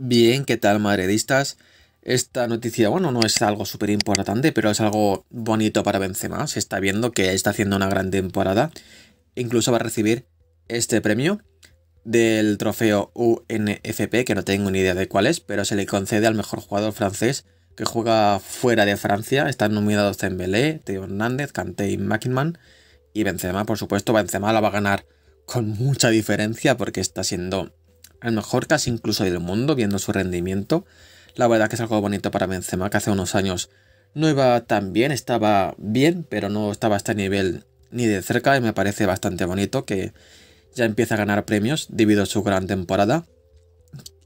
Bien, ¿qué tal madridistas? Esta noticia, bueno, no es algo súper importante, pero es algo bonito para Benzema. Se está viendo que está haciendo una gran temporada. Incluso va a recibir este premio del trofeo UNFP, que no tengo ni idea de cuál es, pero se le concede al mejor jugador francés que juega fuera de Francia. Están nominados Belé, Teo Hernández, Kanté y Mackinman. Y Benzema, por supuesto, Benzema la va a ganar con mucha diferencia porque está siendo el mejor casi incluso del mundo, viendo su rendimiento. La verdad que es algo bonito para Benzema, que hace unos años no iba tan bien, estaba bien, pero no estaba a este nivel ni de cerca y me parece bastante bonito que ya empieza a ganar premios debido a su gran temporada.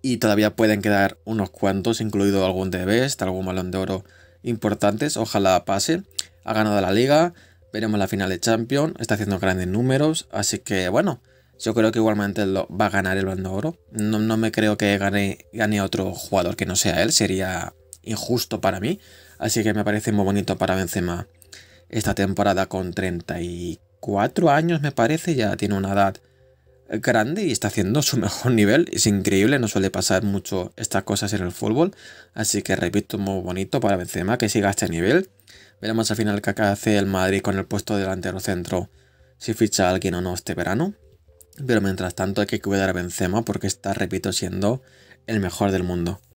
Y todavía pueden quedar unos cuantos, incluido algún de Best, algún balón de oro importantes. Ojalá pase. Ha ganado la liga, veremos la final de Champions, está haciendo grandes números, así que bueno, yo creo que igualmente va a ganar el bando Oro. No, no, me creo que gane, gane otro jugador que no sea él. Sería injusto para mí. Así que me parece muy bonito para Benzema esta temporada con 34 años, me parece. Ya tiene una edad grande y está haciendo su mejor nivel. Es increíble, no suele pasar mucho estas cosas en el fútbol. Así que repito, muy bonito para Benzema que siga este nivel. Veremos al final qué hace el Madrid con el puesto delantero centro, si ficha alguien o no este verano. Pero mientras tanto hay que cuidar a Benzema porque está, repito, siendo el mejor del mundo.